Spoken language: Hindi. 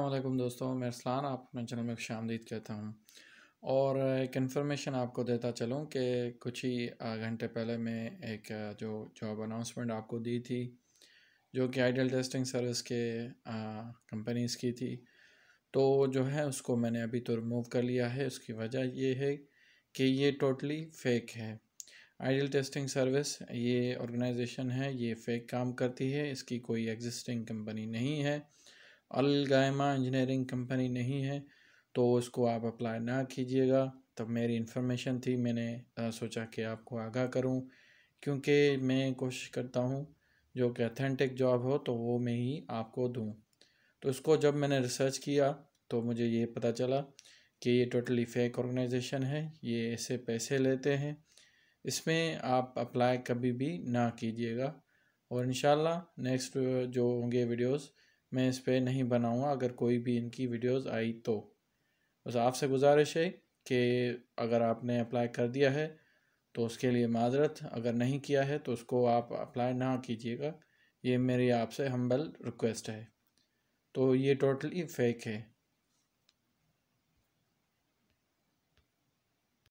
अल्लाम दोस्तों मैं अरसलान आप अपने चैनल में खुश कहता हूँ और एक इन्फॉर्मेशन आपको देता चलूँ कि कुछ ही घंटे पहले मैं एक जो जॉब अनाउंसमेंट आपको दी थी जो कि आइडियल टेस्टिंग सर्विस के कंपनीज़ की थी तो जो है उसको मैंने अभी तो रिमूव कर लिया है उसकी वजह ये है कि ये टोटली फ़ेक है आइडियल टेस्टिंग सर्विस ये ऑर्गेनाइजेशन है ये फ़ेक काम करती है इसकी कोई एग्जिस्टिंग कंपनी नहीं है अलगैमा इंजीनियरिंग कंपनी नहीं है तो उसको आप अप्लाई ना कीजिएगा तब मेरी इन्फॉर्मेशन थी मैंने सोचा कि आपको आगाह करूं क्योंकि मैं कोशिश करता हूं जो कि अथेंटिक जॉब हो तो वो मैं ही आपको दूं तो उसको जब मैंने रिसर्च किया तो मुझे ये पता चला कि ये टोटली फेक ऑर्गेनाइजेशन है ये ऐसे पैसे लेते हैं इसमें आप अप्लाई कभी भी ना कीजिएगा और इन नेक्स्ट जो होंगे वीडियोज़ मैं इस पर नहीं बनाऊँगा अगर कोई भी इनकी वीडियोस आई तो बस आपसे गुजारिश है कि अगर आपने अप्लाई कर दिया है तो उसके लिए माजरत अगर नहीं किया है तो उसको आप अप्लाई ना कीजिएगा ये मेरी आपसे हम्बल रिक्वेस्ट है तो ये टोटली फेक है